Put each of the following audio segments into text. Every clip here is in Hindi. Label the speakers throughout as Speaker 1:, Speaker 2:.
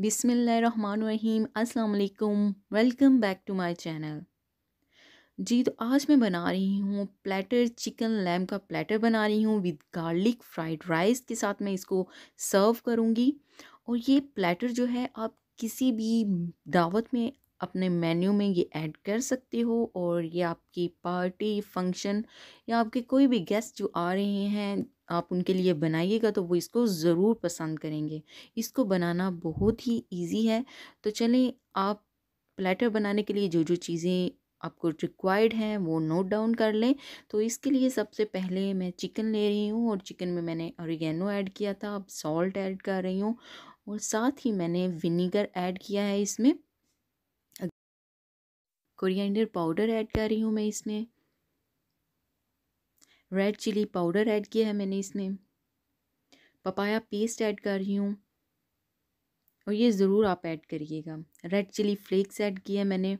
Speaker 1: बिसमीम् अल्लाम welcome back to my channel जी तो आज मैं बना रही हूँ प्लेटर चिकन लैम का प्लेटर बना रही हूँ विद गार्लिक फ्राइड राइस के साथ मैं इसको सर्व करूँगी और ये प्लेटर जो है आप किसी भी दावत में अपने मेन्यू में ये ऐड कर सकते हो और ये आपकी पार्टी फंक्शन या आपके कोई भी गेस्ट जो आ रहे हैं आप उनके लिए बनाइएगा तो वो इसको ज़रूर पसंद करेंगे इसको बनाना बहुत ही इजी है तो चलें आप प्लेटर बनाने के लिए जो जो चीज़ें आपको रिक्वायर्ड हैं वो नोट डाउन कर लें तो इसके लिए सबसे पहले मैं चिकन ले रही हूँ और चिकन में मैंने औरिगेनो ऐड किया था अब सॉल्ट ऐड कर रही हूँ और साथ ही मैंने विनीगर ऐड किया है इसमें कोरिएंडर पाउडर ऐड कर रही हूँ मैं इसमें रेड चिली पाउडर ऐड किया है मैंने इसमें पपाया पेस्ट ऐड कर रही हूँ और ये ज़रूर आप ऐड करिएगा रेड चिली फ्लेक्स ऐड किया है मैंने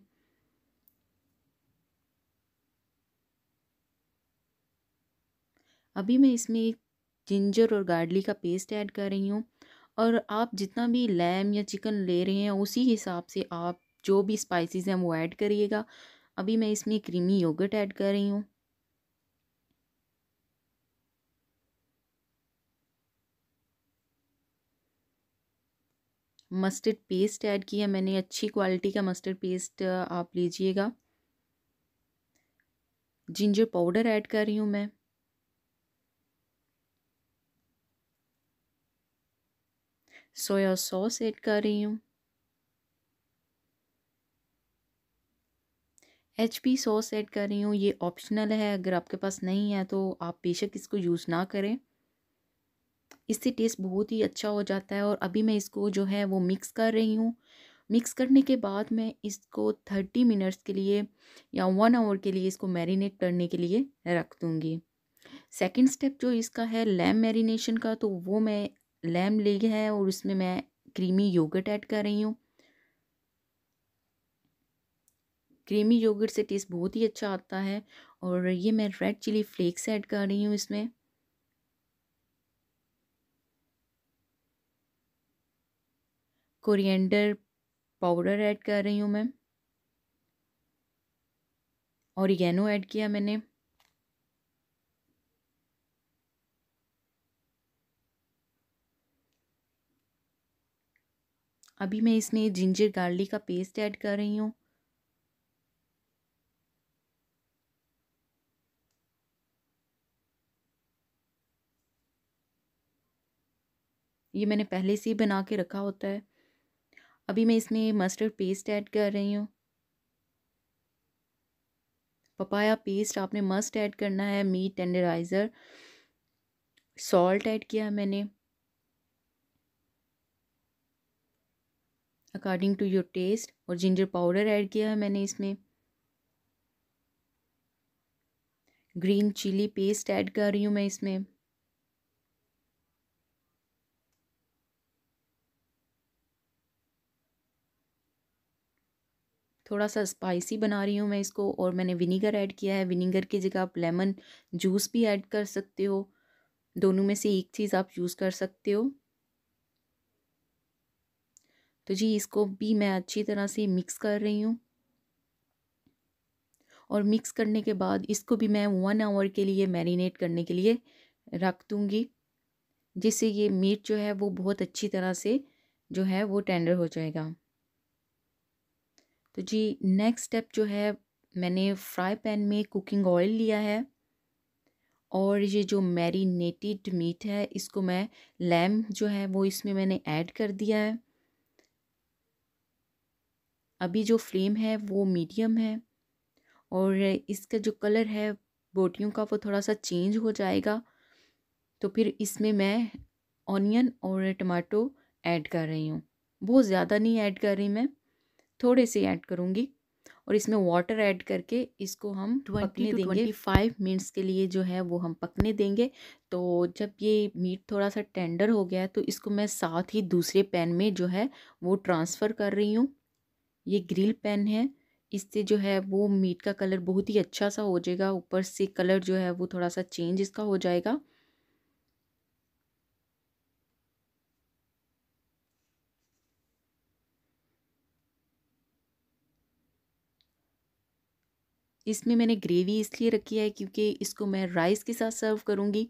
Speaker 1: अभी मैं इसमें जिंजर और गार्डली का पेस्ट ऐड कर रही हूँ और आप जितना भी लैम या चिकन ले रहे हैं उसी हिसाब से आप जो भी स्पाइसेस हैं वो ऐड करिएगा अभी मैं इसमें क्रीमी योगर्ट ऐड कर रही हूँ मस्टर्ड पेस्ट ऐड किया मैंने अच्छी क्वालिटी का मस्टर्ड पेस्ट आप लीजिएगा जिंजर पाउडर ऐड कर रही हूँ मैं सोया सॉस ऐड कर रही हूँ एच पी सॉस ऐड कर रही हूँ ये ऑप्शनल है अगर आपके पास नहीं है तो आप बेशक इसको यूज़ ना करें इससे टेस्ट बहुत ही अच्छा हो जाता है और अभी मैं इसको जो है वो मिक्स कर रही हूँ मिक्स करने के बाद मैं इसको थर्टी मिनट्स के लिए या वन आवर के लिए इसको मैरिनेट करने के लिए रख दूँगी सेकेंड स्टेप जो इसका है लैम मैरिनेशन का तो वो मैं लैम ले गया है और उसमें मैं क्रीमी योगर्ट ऐड कर रही हूँ क्रीमी योगर्ट से टेस्ट बहुत ही अच्छा आता है और ये मैं रेड चिली फ्लेक्स ऐड कर रही हूँ इसमें कोरिएंडर पाउडर ऐड कर रही हूँ मैं और येनो ऐड किया मैंने अभी मैं इसमें जिंजर गार्लिक का पेस्ट ऐड कर रही हूँ ये मैंने पहले से ही बना के रखा होता है अभी मैं इसमें मस्टर्ड पेस्ट ऐड कर रही हूँ पपाया पेस्ट आपने मस्ट ऐड करना है मीट टेंडराइज़र सॉल्ट ऐड किया मैंने अकॉर्डिंग टू योर टेस्ट और जिंजर पाउडर ऐड किया है मैंने इसमें ग्रीन चिली पेस्ट ऐड कर रही हूँ मैं इसमें थोड़ा सा स्पाइसी बना रही हूँ मैं इसको और मैंने विनीगर ऐड किया है विनीगर की जगह आप लेमन जूस भी ऐड कर सकते हो दोनों में से एक चीज़ आप यूज़ कर सकते हो तो जी इसको भी मैं अच्छी तरह से मिक्स कर रही हूँ और मिक्स करने के बाद इसको भी मैं वन आवर के लिए मैरिनेट करने के लिए रख दूँगी जिससे ये मीट जो है वो बहुत अच्छी तरह से जो है वो टेंडर हो जाएगा तो जी नेक्स्ट स्टेप जो है मैंने फ्राई पैन में कुकिंग ऑयल लिया है और ये जो मैरिनेटेड मीट है इसको मैं लैम जो है वो इसमें मैंने ऐड कर दिया है अभी जो फ्लेम है वो मीडियम है और इसका जो कलर है बोटियों का वो थोड़ा सा चेंज हो जाएगा तो फिर इसमें मैं ऑनियन और टमाटो ऐड कर रही हूँ बहुत ज़्यादा नहीं ऐड कर रही मैं थोड़े से ऐड करूँगी और इसमें वाटर ऐड करके इसको हम पकने देंगे फाइव मिनट्स के लिए जो है वो हम पकने देंगे तो जब ये मीट थोड़ा सा टेंडर हो गया है तो इसको मैं साथ ही दूसरे पैन में जो है वो ट्रांसफ़र कर रही हूँ ये ग्रिल पैन है इससे जो है वो मीट का कलर बहुत ही अच्छा सा हो जाएगा ऊपर से कलर जो है वो थोड़ा सा चेंज इसका हो जाएगा इसमें मैंने ग्रेवी इसलिए रखी है क्योंकि इसको मैं राइस के साथ सर्व करूँगी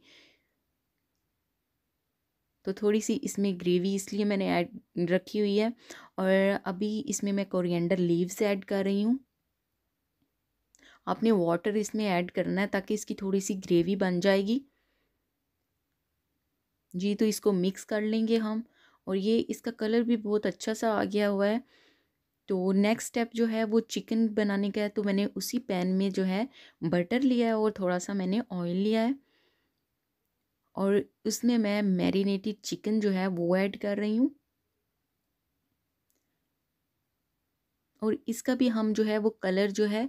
Speaker 1: तो थोड़ी सी इसमें ग्रेवी इसलिए मैंने ऐड रखी हुई है और अभी इसमें मैं कोरिएंडर लीव्स ऐड कर रही हूँ आपने वाटर इसमें ऐड करना है ताकि इसकी थोड़ी सी ग्रेवी बन जाएगी जी तो इसको मिक्स कर लेंगे हम और ये इसका कलर भी बहुत अच्छा सा आ गया हुआ है तो नेक्स्ट स्टेप जो है वो चिकन बनाने का है तो मैंने उसी पैन में जो है बटर लिया है और थोड़ा सा मैंने ऑयल लिया है और उसमें मैं मैरिनेटेड चिकन जो है वो ऐड कर रही हूँ और इसका भी हम जो है वो कलर जो है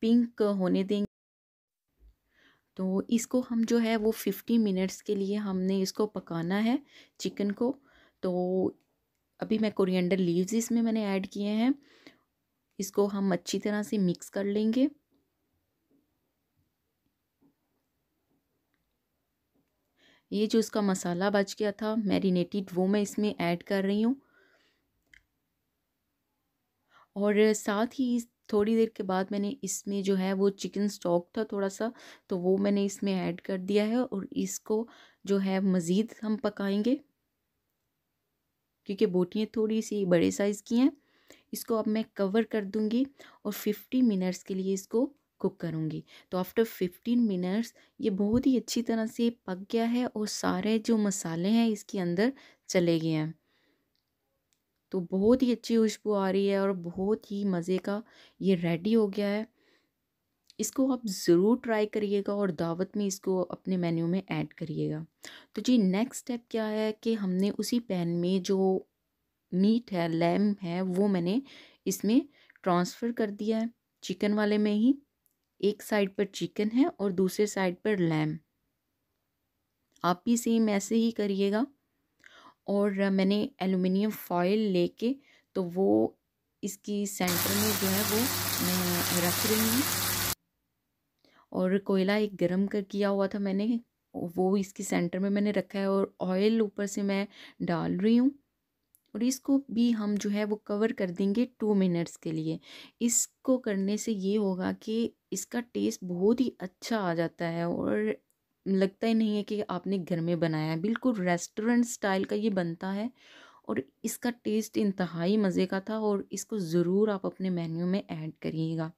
Speaker 1: पिंक होने देंगे तो इसको हम जो है वो फिफ्टी मिनट्स के लिए हमने इसको पकाना है चिकन को तो अभी मैं कोरिएंडर लीव्स इसमें मैंने ऐड किए हैं इसको हम अच्छी तरह से मिक्स कर लेंगे ये जो इसका मसाला बच गया था मैरिनेटेड वो मैं इसमें ऐड कर रही हूँ और साथ ही थोड़ी देर के बाद मैंने इसमें जो है वो चिकन स्टॉक था थोड़ा सा तो वो मैंने इसमें ऐड कर दिया है और इसको जो है मज़ीद हम पकाएंगे क्योंकि बोटियाँ थोड़ी सी बड़े साइज़ की हैं इसको अब मैं कवर कर दूँगी और फिफ्टी मिनट्स के लिए इसको कुक करूँगी तो आफ्टर फिफ्टीन मिनट्स ये बहुत ही अच्छी तरह से पक गया है और सारे जो मसाले हैं इसके अंदर चले गए हैं तो बहुत ही अच्छी खुशबू आ रही है और बहुत ही मज़े का ये रेडी हो गया है इसको आप ज़रूर ट्राई करिएगा और दावत में इसको अपने मेन्यू में ऐड करिएगा तो जी नेक्स्ट स्टेप क्या है कि हमने उसी पैन में जो मीट है लैम है वो मैंने इसमें ट्रांसफ़र कर दिया है चिकन वाले में ही एक साइड पर चिकन है और दूसरे साइड पर लैम आप भी सेम ऐसे ही करिएगा और मैंने एलुमिनियम फॉयल लेके तो वो इसकी सेंटर में जो है वो मैं रख रही हूँ और कोयला एक गरम कर किया हुआ था मैंने वो इसकी सेंटर में मैंने रखा है और ऑयल ऊपर से मैं डाल रही हूँ और इसको भी हम जो है वो कवर कर देंगे टू मिनट्स के लिए इसको करने से ये होगा कि इसका टेस्ट बहुत ही अच्छा आ जाता है और लगता ही नहीं है कि आपने घर में बनाया है बिल्कुल रेस्टोरेंट स्टाइल का ये बनता है और इसका टेस्ट इंतहाई मज़े का था और इसको ज़रूर आप अपने मेन्यू में ऐड करिएगा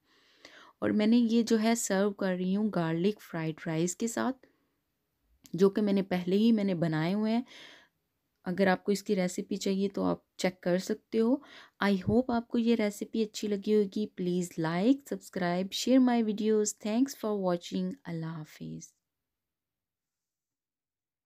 Speaker 1: और मैंने ये जो है सर्व कर रही हूँ गार्लिक फ्राइड राइस के साथ जो कि मैंने पहले ही मैंने बनाए हुए हैं अगर आपको इसकी रेसिपी चाहिए तो आप चेक कर सकते हो आई होप आपको ये रेसिपी अच्छी लगी होगी please like subscribe share my videos thanks for watching अल्लाह हाफिज़